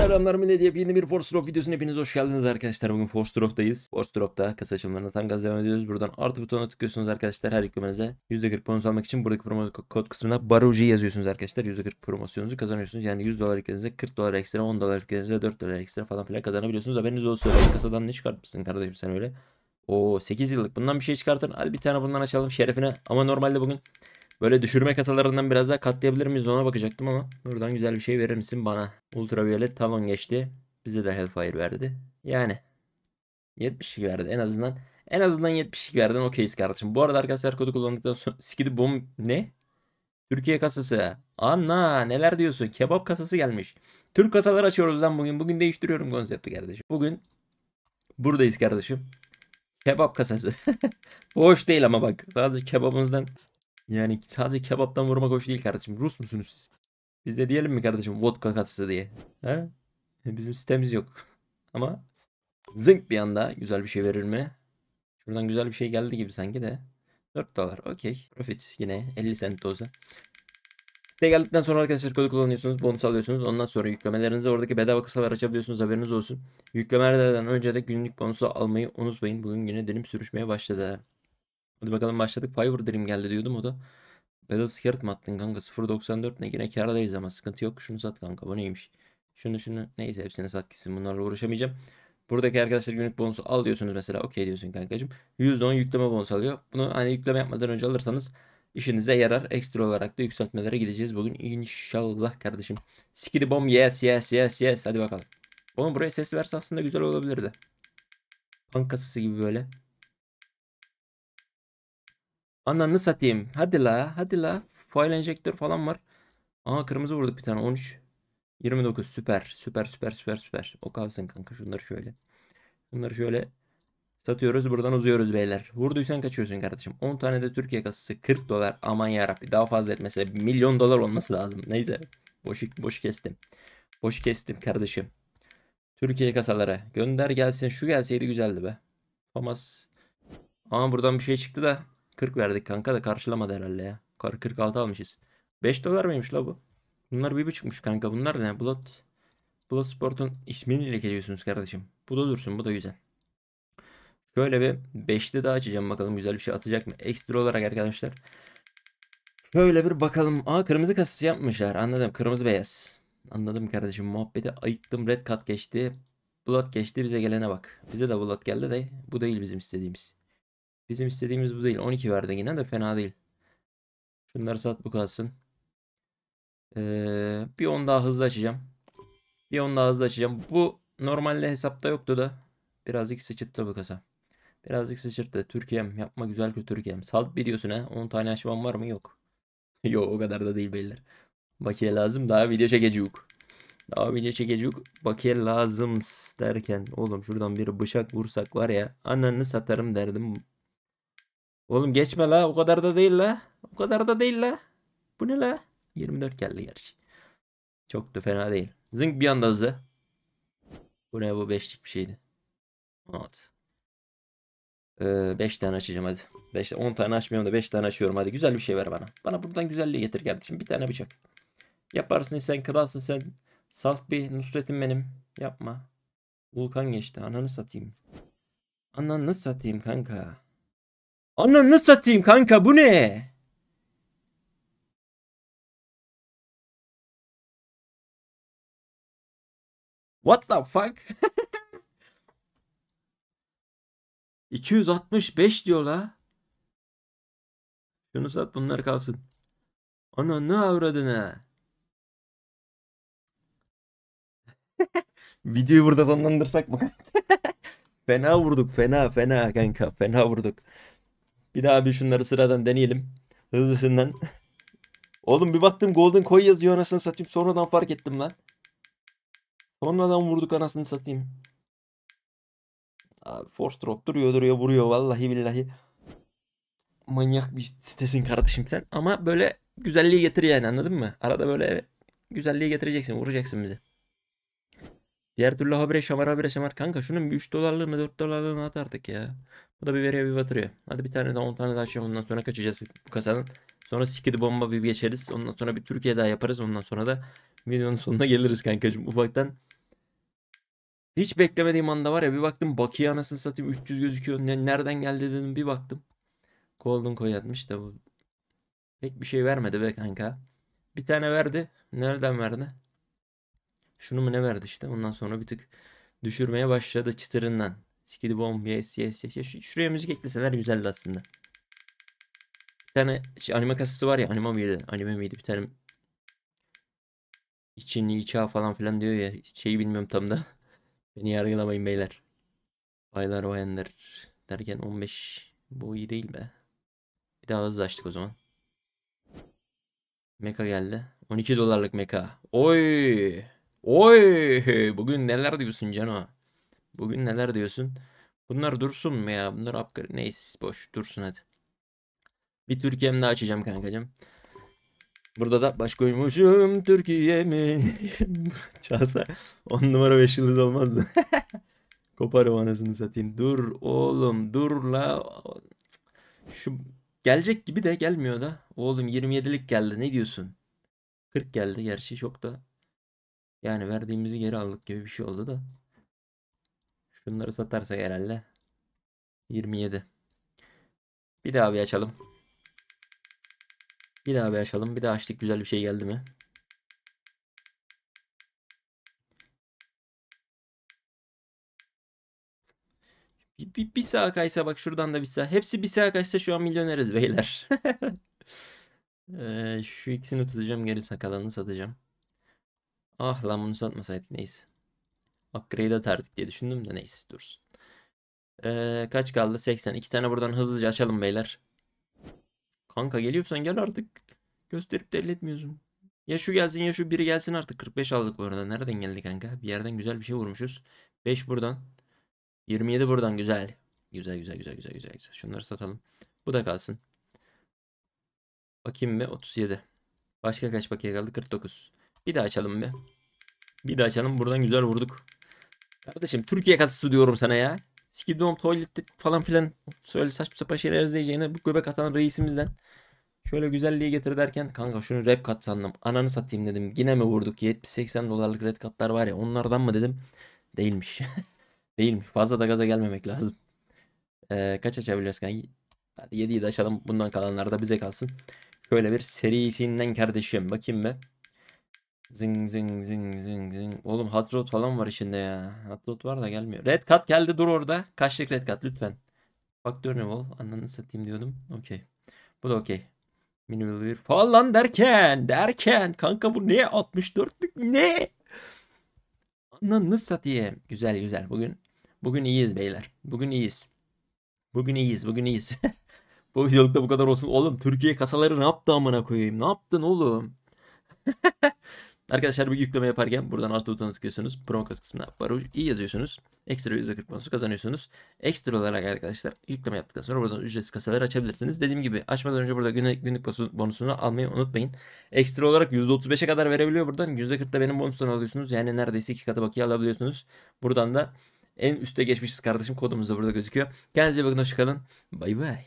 Selamlar millet yepyeni bir Force Drop videosuna hepiniz hoş geldiniz arkadaşlar. Bugün Force Drop'tayız. Force Drop'ta kasa açılımlarına tam gaz devam ediyoruz. Buradan artı butonuna tıklıyorsunuz arkadaşlar her yüklemenize. %40 bonus almak için buradaki promo kod kısmına Baruji yazıyorsunuz arkadaşlar. %40 promosyonunuzu kazanıyorsunuz. Yani 100 dolar yüklediğinizde 40 dolar ekstra, 10 dolar yüklediğinizde 4 dolar ekstra falan filan kazanabiliyorsunuz. Haberiniz olsun. Kasadan ne çıkartmışsın kardeşim sen öyle? Oo 8 yıllık bundan bir şey çıkartın. Hadi bir tane bundan açalım şerefine. Ama normalde bugün Böyle düşürme kasalarından biraz daha katlayabilir miyiz ona bakacaktım ama buradan güzel bir şey verir misin bana? ultraviolet talon geçti. Bize de Hellfire verdi. Yani 70 verdi en azından. En azından 70'lik verdin okeyiz kardeşim. Bu arada arkadaşlar kodu kullandıktan sonra skidi bom ne? Türkiye kasası. Anna neler diyorsun? Kebap kasası gelmiş. Türk kasalar açıyoruz lan bugün. Bugün değiştiriyorum konsepti kardeşim. Bugün buradayız kardeşim. Kebap kasası. boş değil ama bak. Sadece kebabımızdan yani sadece kebaptan vurmak hoş değil kardeşim. Rus musunuz siz? Biz de diyelim mi kardeşim vodka katısı diye. He? E, bizim sitemiz yok. Ama zinc bir anda güzel bir şey verir mi? Şuradan güzel bir şey geldi gibi sanki de. 4 dolar okey. Profit yine 50 cent doza. Site geldikten sonra arkadaşlar kodu kullanıyorsunuz. Bonus alıyorsunuz. Ondan sonra yüklemelerinizi oradaki bedava kısalar açabiliyorsunuz. Haberiniz olsun. Yüklemelerden önce de günlük bonusu almayı unutmayın. Bugün yine dilim sürüşmeye başladı. Hadi bakalım başladık. Fiverr Dream geldi diyordum o da. Battle Scared mi attın kanka? 0.94 ne? Yine kardayız ama sıkıntı yok. Şunu sat kanka. Bu neymiş? Şunu şunu. Neyse hepsini sat gitsin. Bunlarla uğraşamayacağım. Buradaki arkadaşlar günlük bonusu al diyorsunuz mesela. Okey diyorsun kankacım. %10 yükleme bonusu alıyor. Bunu hani yükleme yapmadan önce alırsanız işinize yarar. Ekstra olarak da yükseltmelere gideceğiz bugün. inşallah kardeşim. Skidi bomb yes yes yes yes. Hadi bakalım. Oğlum buraya ses verse aslında güzel olabilirdi. Punk kasası gibi böyle. Ananı satayım. Hadi la. Hadi la. Foil enjektör falan var. Aha kırmızı vurduk bir tane. 13. 29. Süper. Süper süper süper süper. O kalsın kanka. Şunları şöyle. Bunları şöyle satıyoruz. Buradan uzuyoruz beyler. Vurduysan kaçıyorsun kardeşim. 10 tane de Türkiye kasası 40 dolar. Aman yarabbi. Daha fazla etmese milyon dolar olması lazım. Neyse. Boş, boş kestim. Boş kestim kardeşim. Türkiye kasaları. Gönder gelsin. Şu gelseydi güzeldi be. Famas. Ama buradan bir şey çıktı da. 40 verdik kanka da karşılamadı herhalde ya. 46 almışız. 5 dolar mıymış la bu? Bunlar 1.5'muş kanka. Bunlar ne? Blood, Blood Sport'un ismini link ediyorsunuz kardeşim. Bu da dursun. Bu da güzel. Şöyle bir 5'li daha açacağım bakalım güzel bir şey atacak mı? Ekstra olarak arkadaşlar. Şöyle bir bakalım. Aa kırmızı kasası yapmışlar. Anladım. Kırmızı beyaz. Anladım kardeşim. Muhabbeti ayıktım. Red kat geçti. Blood geçti. Bize gelene bak. Bize de Blood geldi de bu değil bizim istediğimiz. Bizim istediğimiz bu değil. 12 verdi yine de fena değil. Şunları sat bu kalsın. Ee, bir 10 daha hızlı açacağım. Bir 10 daha hızlı açacağım. Bu normalde hesapta yoktu da. Birazcık sıçırttı bu kasa. Birazcık sıçırttı. Türkiye'm yapma güzel kötü Türkiye'm. Salt biliyorsun ha. 10 tane açmam var mı? Yok. Yok o kadar da değil beyler. Bakiye lazım. Daha video çekeceğiz. Daha video çekecek Bakiye lazım derken. Oğlum şuradan bir bıçak vursak var ya. Ananı satarım derdim. Oğlum geçme la. O kadar da değil la. O kadar da değil la. Bu ne la? 24 geldi gerçi. Çok da fena değil. Zınk bir anda hızlı. Bu ne bu beşlik bir şeydi. 16. 5 ee, tane açacağım hadi. 5 10 tane açmıyorum da 5 tane açıyorum hadi. Güzel bir şey ver bana. Bana buradan güzelliği getir kardeşim. Bir tane bıçak. Yaparsın sen kralsın sen. Salt bir Nusret'im benim. Yapma. Vulkan geçti. Ananı satayım. Ananı satayım kanka. Ananı satayım kanka bu ne? What the fuck? 265 diyor la. Şunu sat bunlar kalsın. Ana ne avradına. Videoyu burada sonlandırsak mı? fena vurduk fena fena kanka fena vurduk. Bir daha bir şunları sıradan deneyelim. Hızlısından. Oğlum bir baktım Golden Koy yazıyor anasını satayım. Sonradan fark ettim lan. Sonradan vurduk anasını satayım. Abi force drop duruyor duruyor vuruyor vallahi billahi. Manyak bir sitesin kardeşim sen. Ama böyle güzelliği getir yani anladın mı? Arada böyle güzelliği getireceksin vuracaksın bizi. Diğer türlü habire şamar habire şamar. Kanka şunun bir 3 dolarlığını 4 dolarlığını at artık ya. Bu da bir veriyor bir batırıyor. Hadi bir tane daha 10 tane daha açacağım ondan sonra kaçacağız bu kasanın. Sonra sikidi bomba bir geçeriz. Ondan sonra bir Türkiye daha yaparız. Ondan sonra da videonun sonuna geliriz kankacığım ufaktan. Hiç beklemediğim anda var ya bir baktım bakiye anasını satayım 300 gözüküyor. nereden geldi dedim bir baktım. Golden Coin atmış da bu. Pek bir şey vermedi be kanka. Bir tane verdi. Nereden verdi? şunu mu ne verdi işte. Ondan sonra bir tık düşürmeye başladı çıtırından. Skidi bomb yes yes yes. Ş şuraya müzik ekleseler güzeldi aslında. Bir tane şey, anime kasası var ya anime miydi? Anime miydi bir tane için iça falan filan diyor ya şeyi bilmiyorum tam da. Beni yargılamayın beyler. Baylar bayanlar derken 15 bu iyi değil be. Bir daha hızlı açtık o zaman. Meka geldi. 12 dolarlık meka. Oy! Oy bugün neler diyorsun Cano? Bugün neler diyorsun? Bunlar dursun mu ya? Bunlar upgrade. Neyse boş dursun hadi. Bir Türkiye'm daha açacağım kankacım. Burada da baş koymuşum Türkiye'mi. Çalsa 10 numara 5 yıldız olmaz mı? Koparım anasını satayım. Dur oğlum dur la. Şu gelecek gibi de gelmiyor da. Oğlum 27'lik geldi ne diyorsun? 40 geldi gerçi çok da yani verdiğimizi geri aldık gibi bir şey oldu da. Şunları satarsa herhalde 27. Bir daha bir açalım. Bir daha bir açalım. Bir daha açtık güzel bir şey geldi mi? Bir, bir, bir sağa kaysa bak şuradan da bir sağa. Hepsi bir sağa kaysa şu an milyoneriz beyler. ee, şu ikisini tutacağım geri sakalanı satacağım. Ah lan bunu satmasaydık neyse. Upgrade atardık diye düşündüm de neyse dursun. Ee, kaç kaldı? 80. İki tane buradan hızlıca açalım beyler. Kanka geliyorsan gel artık. Gösterip delil etmiyorsun. Ya şu gelsin ya şu biri gelsin artık. 45 aldık bu arada. Nereden geldi kanka? Bir yerden güzel bir şey vurmuşuz. 5 buradan. 27 buradan güzel. Güzel güzel güzel güzel güzel güzel. Şunları satalım. Bu da kalsın. Bakayım mı? 37. Başka kaç bakiye kaldı? 49. Bir daha açalım bir. Bir daha açalım. Buradan güzel vurduk. Kardeşim Türkiye kasası diyorum sana ya. Skidom tuvalette falan filan söyle saçma sapan şeyler izleyeceğine bu göbek atan reisimizden şöyle güzelliği getir derken kanka şunu rap kat sandım. Ananı satayım dedim. Yine mi vurduk 70-80 dolarlık red katlar var ya onlardan mı dedim. Değilmiş. Değilmiş. Fazla da gaza gelmemek lazım. Ee, kaç açabiliyoruz kanka? Hadi 7'yi de açalım. Bundan kalanlar da bize kalsın. Şöyle bir serisinden kardeşim. Bakayım mı? Zing zing zing zing zing. Oğlum hot rod falan var içinde ya. Hot rod var da gelmiyor. Red cut geldi dur orada. Kaçlık red cut lütfen. Faktör ne bol. Ananı satayım diyordum. Okey. Bu da okey. Minimal bir falan derken derken kanka bu ne 64'lük ne? Ananı satayım. Güzel güzel bugün. Bugün iyiyiz beyler. Bugün iyiyiz. Bugün iyiyiz. Bugün iyiyiz. bu da bu kadar olsun. Oğlum Türkiye kasaları ne yaptı amına koyayım? Ne yaptın oğlum? Arkadaşlar bu yükleme yaparken buradan artı butonuna tıklıyorsunuz. Promo kod kısmına Baruj iyi yazıyorsunuz. Ekstra %40 bonusu kazanıyorsunuz. Ekstra olarak arkadaşlar yükleme yaptıktan sonra buradan ücretsiz kasaları açabilirsiniz. Dediğim gibi açmadan önce burada günlük, günlük bonusunu almayı unutmayın. Ekstra olarak %35'e kadar verebiliyor buradan. da benim bonusunu alıyorsunuz. Yani neredeyse iki katı bakiye alabiliyorsunuz. Buradan da en üste geçmişiz kardeşim kodumuz da burada gözüküyor. Kendinize bakın hoşçakalın. Bay bay.